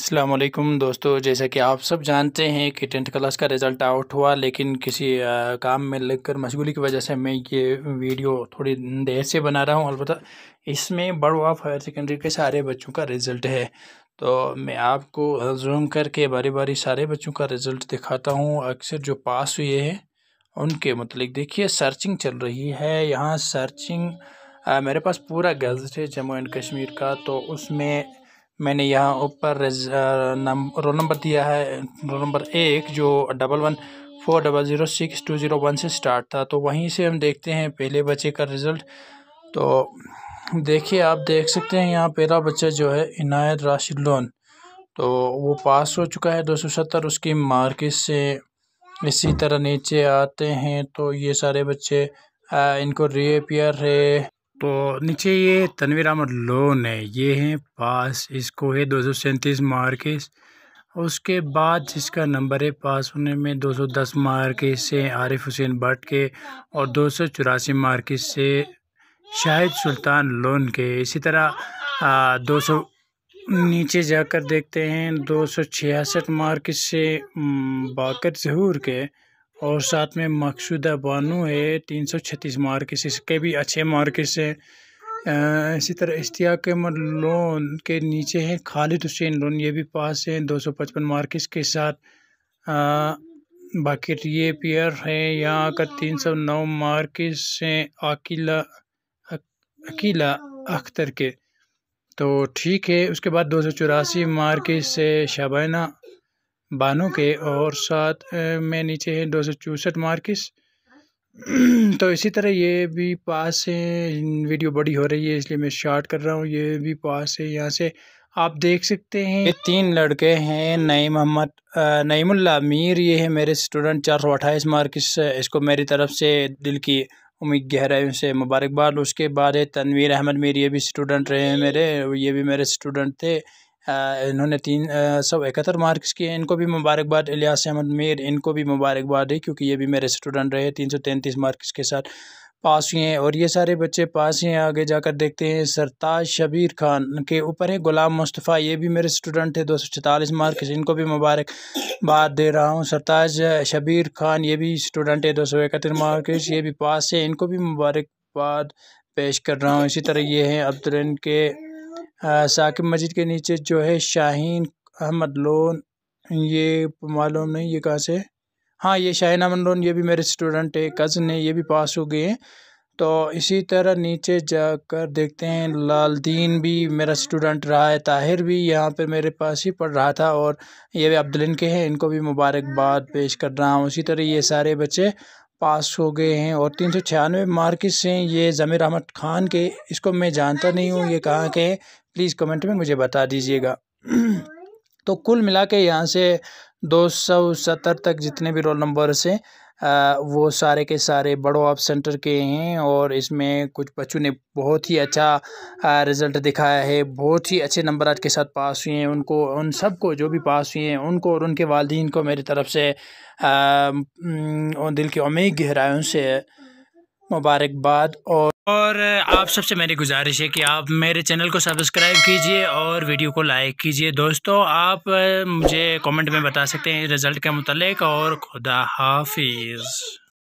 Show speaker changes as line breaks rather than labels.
असलम दोस्तों जैसा कि आप सब जानते हैं कि टेंथ क्लास का रिज़ल्ट आउट हुआ लेकिन किसी आ, काम में लगकर मशगूली की वजह से मैं ये वीडियो थोड़ी देर से बना रहा हूँ अलबत्त इसमें बड़ो ऑफ हायर सेकेंडरी के सारे बच्चों का रिज़ल्ट है तो मैं आपको जूम करके बारी बारी सारे बच्चों का रिज़ल्ट दिखाता हूँ अक्सर जो पास हुए हैं उनके मतलब देखिए सर्चिंग चल रही है यहाँ सर्चिंग आ, मेरे पास पूरा गजट है जम्मू एंड कश्मीर का तो उसमें मैंने यहाँ ऊपर नंबर रोल नंबर दिया है रोल नंबर एक जो double one four double zero six two zero one से स्टार्ट था तो वहीं से हम देखते हैं पहले बच्चे का रिज़ल्ट तो देखिए आप देख सकते हैं यहाँ पहला बच्चा जो है इनायत राशिद लोन तो वो पास हो चुका है दो सौ सत्तर उसकी मार्किस से इसी तरह नीचे आते हैं तो ये सारे बच्चे आ, इनको रीअपियर है तो नीचे ये तनवीर अहमद लोन है ये हैं पास इसको है दो सौ सैंतीस मार्केस उसके बाद जिसका नंबर है पास होने में दो सौ दस मार्केस से आरिफ हुसैन भट्ट के और दो सौ चौरासी मार्केस से शाहिद सुल्तान लोन के इसी तरह आ, दो सौ नीचे जाकर देखते हैं दो सौ छियासठ मार्केस से बाकर जहूर के और साथ में मकसूदा बानू है तीन सौ छत्तीस मार्केस इसके भी अच्छे मार्केस हैं इसी तरह इश्तियाक अहमद लोन के नीचे है खालिद हुसैन लोन ये भी पास हैं दो सौ पचपन मार्केस के साथ बाकी रिये पियर हैं यहाँ का तीन सौ नौ मार्केस हैं अकीला अकीला अख्तर के तो ठीक है उसके बाद दो सौ चौरासी मार्केस है शबाना बानों के और साथ में नीचे हैं दो सौ चौंसठ मार्किस तो इसी तरह ये भी पास से वीडियो बड़ी हो रही है इसलिए मैं शार्ट कर रहा हूँ ये भी पास है यहाँ से आप देख सकते हैं ये तीन लड़के हैं नई मोहम्मद नईमुल्ला मीर ये है मेरे स्टूडेंट चार सौ अट्ठाईस मार्क्स इसको मेरी तरफ से दिल की उम्मीद गहराइयों से मुबारकबाद उसके बाद है तनवीर अहमद मीर ये भी स्टूडेंट रहे हैं मेरे ये भी मेरे स्टूडेंट थे इन्होंने तीन सौ इकहत्तर मार्क्स किए इनको भी मुबारकबाद इलियास अहमद मीर इनको भी मुबारकबाद है क्योंकि ये भी मेरे स्टूडेंट रहे तीन सौ तैंतीस मार्क्स के साथ पास हुए हैं और ये सारे बच्चे पास हैं आगे जाकर देखते हैं सरताज शबीर खान के ऊपर है गुलाम मुस्तफ़ा ये भी मेरे स्टूडेंट थे दो सौ छतालीस मार्क्स इनको भी मुबारकबाद दे रहा हूँ सरताज शबीर खान ये भी स्टूडेंट है दो सौ इकहत्तर मार्क्स ये भी पास है इनको भी मुबारकबाद पेश कर रहा हूँ इसी तरह ये हैं अब्दुल के साकिब मस्जिद के नीचे जो है शाहीन अहमद लोन ये मालूम नहीं ये कहाँ से हाँ ये शाहीन अहमद लोन ये भी मेरे स्टूडेंट है कज़न है ये भी पास हो गए हैं तो इसी तरह नीचे जाकर देखते हैं लालदीन भी मेरा स्टूडेंट रहा है ताहिर भी यहाँ पर मेरे पास ही पढ़ रहा था और ये भी अब्दुलिन के हैं इनको भी मुबारकबाद पेश कर रहा हूँ इसी तरह ये सारे बच्चे पास हो गए हैं और तीन सौ छियानवे मार्क्स हैं ये ज़मीर अहमद ख़ान के इसको मैं जानता नहीं हूँ ये कहाँ के हैं प्लीज़ कमेंट में मुझे बता दीजिएगा तो कुल मिला के यहाँ से दो सौ सत्तर तक जितने भी रोल नंबर्स हैं वो सारे के सारे बड़ो ऑप सेंटर के हैं और इसमें कुछ बच्चों ने बहुत ही अच्छा रिज़ल्ट दिखाया है बहुत ही अच्छे नंबर के साथ पास हुए हैं उनको उन सबको जो भी पास हुए हैं उनको और उनके वालदेन को मेरी तरफ़ से आ, दिल की उम्मीद गहराइयों से मुबारकबाद और और आप सबसे मेरी गुजारिश है कि आप मेरे चैनल को सब्सक्राइब कीजिए और वीडियो को लाइक कीजिए दोस्तों आप मुझे कमेंट में बता सकते हैं रिज़ल्ट के मतलब और खुदा हाफिज़